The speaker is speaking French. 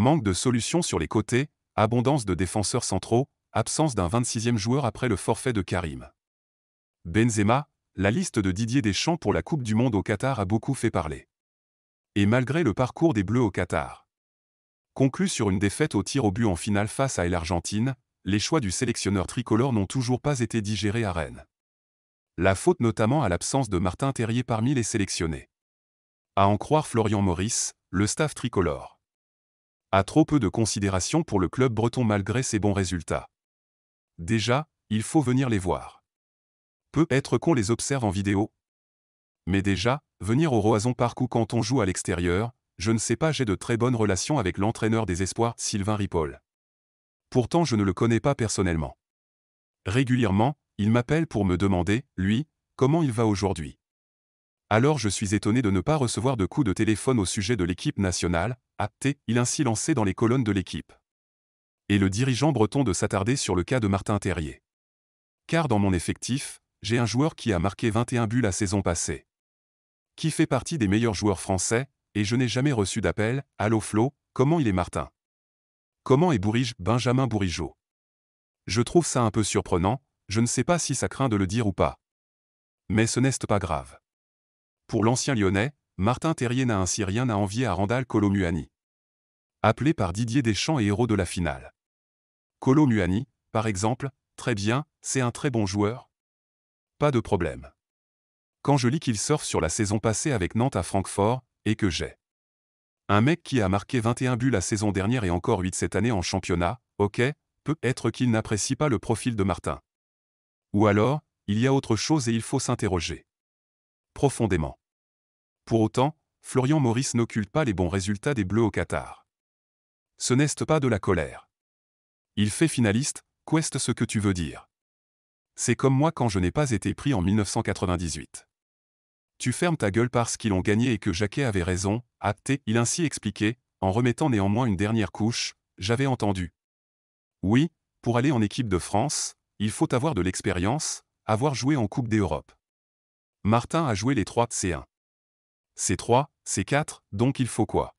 Manque de solutions sur les côtés, abondance de défenseurs centraux, absence d'un 26e joueur après le forfait de Karim. Benzema, la liste de Didier Deschamps pour la Coupe du Monde au Qatar a beaucoup fait parler. Et malgré le parcours des Bleus au Qatar, conclu sur une défaite au tir au but en finale face à l'Argentine, les choix du sélectionneur tricolore n'ont toujours pas été digérés à Rennes. La faute notamment à l'absence de Martin Terrier parmi les sélectionnés. À en croire Florian Maurice, le staff tricolore a trop peu de considération pour le club breton malgré ses bons résultats. Déjà, il faut venir les voir. Peut-être qu'on les observe en vidéo. Mais déjà, venir au Roison Park ou quand on joue à l'extérieur, je ne sais pas j'ai de très bonnes relations avec l'entraîneur des espoirs, Sylvain Ripoll. Pourtant je ne le connais pas personnellement. Régulièrement, il m'appelle pour me demander, lui, comment il va aujourd'hui. Alors je suis étonné de ne pas recevoir de coups de téléphone au sujet de l'équipe nationale, apté, il ainsi lancé dans les colonnes de l'équipe. Et le dirigeant breton de s'attarder sur le cas de Martin Terrier. Car dans mon effectif, j'ai un joueur qui a marqué 21 buts la saison passée. Qui fait partie des meilleurs joueurs français, et je n'ai jamais reçu d'appel, allô Flo, comment il est Martin Comment est Bourige, Benjamin Bourigeau Je trouve ça un peu surprenant, je ne sais pas si ça craint de le dire ou pas. Mais ce n'est pas grave. Pour l'ancien lyonnais, Martin Terrier n'a ainsi rien à envier à Randall Colomuani. Appelé par Didier Deschamps et héros de la finale. Colomuani, par exemple, très bien, c'est un très bon joueur. Pas de problème. Quand je lis qu'il surfe sur la saison passée avec Nantes à Francfort, et que j'ai un mec qui a marqué 21 buts la saison dernière et encore 8 cette année en championnat, ok, peut-être qu'il n'apprécie pas le profil de Martin. Ou alors, il y a autre chose et il faut s'interroger. Profondément. Pour autant, Florian Maurice n'occulte pas les bons résultats des Bleus au Qatar. Ce n'est pas de la colère. Il fait finaliste, quest ce que tu veux dire. C'est comme moi quand je n'ai pas été pris en 1998. Tu fermes ta gueule parce qu'ils ont gagné et que Jacquet avait raison, apté, il ainsi expliqué, en remettant néanmoins une dernière couche, j'avais entendu. Oui, pour aller en équipe de France, il faut avoir de l'expérience, avoir joué en Coupe d'Europe. Martin a joué les 3 C1. C3, C4, donc il faut quoi